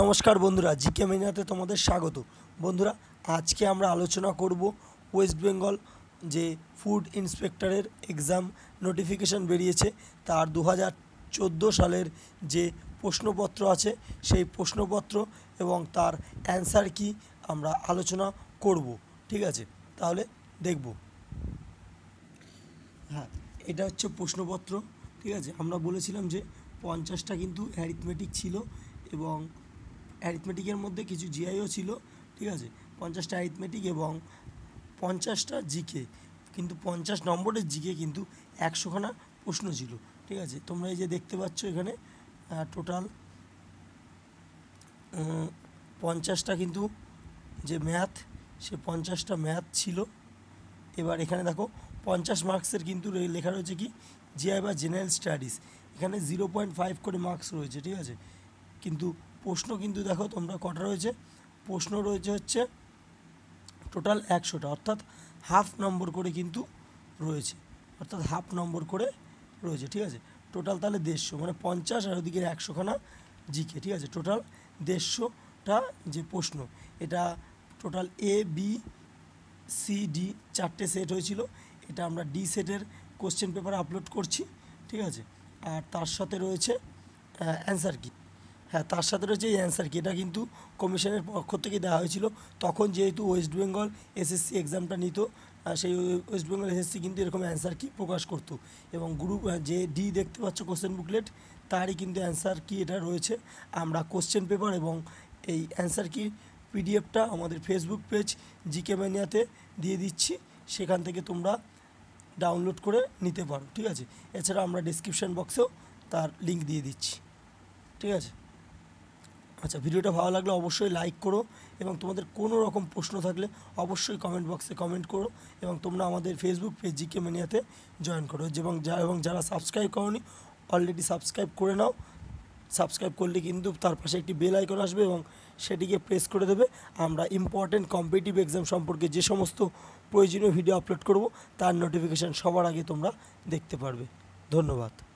নমস্কার বন্ধুরা জিকে মিনাতে তোমাদের স্বাগত বন্ধুরা আজকে আমরা আলোচনা করব ওয়েস্ট বেঙ্গল যে ফুড ইন্সপেক্টরের এক্সাম নোটিফিকেশান বেরিয়েছে তার দু সালের যে প্রশ্নপত্র আছে সেই প্রশ্নপত্র এবং তার অ্যান্সার কি আমরা আলোচনা করব ঠিক আছে তাহলে দেখব হ্যাঁ এটা হচ্ছে প্রশ্নপত্র ঠিক আছে আমরা বলেছিলাম যে পঞ্চাশটা কিন্তু অ্যারিথমেটিক ছিল এবং অ্যারিথমেটিকের মধ্যে কিছু জিআইও ছিল ঠিক আছে পঞ্চাশটা অ্যারিথমেটিক এবং পঞ্চাশটা জিকে কিন্তু পঞ্চাশ নম্বরের জিকে কিন্তু একশোখানা প্রশ্ন ছিল ঠিক আছে তোমরা এই যে দেখতে পাচ্ছ এখানে টোটাল পঞ্চাশটা কিন্তু যে ম্যাথ সে পঞ্চাশটা ম্যাথ ছিল এবার এখানে দেখো পঞ্চাশ মার্কসের কিন্তু লেখা রয়েছে কি জিআই বা জেনারেল স্টাডিজ এখানে জিরো পয়েন্ট ফাইভ করে মার্কস রয়েছে ঠিক আছে কিন্তু প্রশ্ন কিন্তু দেখো তোমরা কটা রয়েছে প্রশ্ন রয়েছে হচ্ছে টোটাল একশোটা অর্থাৎ হাফ নম্বর করে কিন্তু রয়েছে অর্থাৎ হাফ নম্বর করে রয়েছে ঠিক আছে টোটাল তাহলে দেড়শো মানে পঞ্চাশ আর ওদিকে একশোখানা জিকে ঠিক আছে টোটাল দেড়শোটা যে প্রশ্ন এটা total A B C D চারটে সেট হয়েছিল এটা আমরা ডি সেটের কোশ্চেন পেপার আপলোড করছি ঠিক আছে আর তার সাথে রয়েছে অ্যান্সার কি হ্যাঁ তার সাথে রয়েছে এই অ্যান্সার কি এটা কিন্তু কমিশনের পক্ষ থেকে দেওয়া হয়েছিল তখন যেহেতু ওয়েস্ট বেঙ্গল এসএসসি এক্সামটা নিত সেই ওয়েস্ট বেঙ্গল এসএসসি কিন্তু এরকম অ্যান্সার কি প্রকাশ করত এবং গ্রুপ যে ডি দেখতে পাচ্ছ কোশ্চেন বুকলেট তারই কিন্তু অ্যান্সার কি এটা রয়েছে আমরা কোশ্চেন পেপার এবং এই অ্যান্সার কি পিডিএফটা আমাদের ফেসবুক পেজ জিকে ম্যানিয়াতে দিয়ে দিচ্ছি সেখান থেকে তোমরা ডাউনলোড করে নিতে পারো ঠিক আছে এছাড়া আমরা ডিসক্রিপশান বক্সেও তার লিঙ্ক দিয়ে দিচ্ছি ঠিক আছে আচ্ছা ভিডিওটা ভালো লাগলে অবশ্যই লাইক করো এবং তোমাদের কোনো রকম প্রশ্ন থাকলে অবশ্যই কমেন্ট বক্সে কমেন্ট করো এবং তোমরা আমাদের ফেসবুক পেজ জিকে মেনিয়াতে জয়েন করো এবং এবং যারা সাবস্ক্রাইব করনি অলরেডি সাবস্ক্রাইব করে নাও সাবস্ক্রাইব করলে কিন্তু তার পাশে একটি বেল আইকন আসবে এবং সেটিকে প্রেস করে দেবে আমরা ইম্পর্ট্যান্ট কম্পিটিভ এক্সাম সম্পর্কে যে সমস্ত প্রয়োজনীয় ভিডিও আপলোড করব তার নোটিফিকেশান সবার আগে তোমরা দেখতে পারবে ধন্যবাদ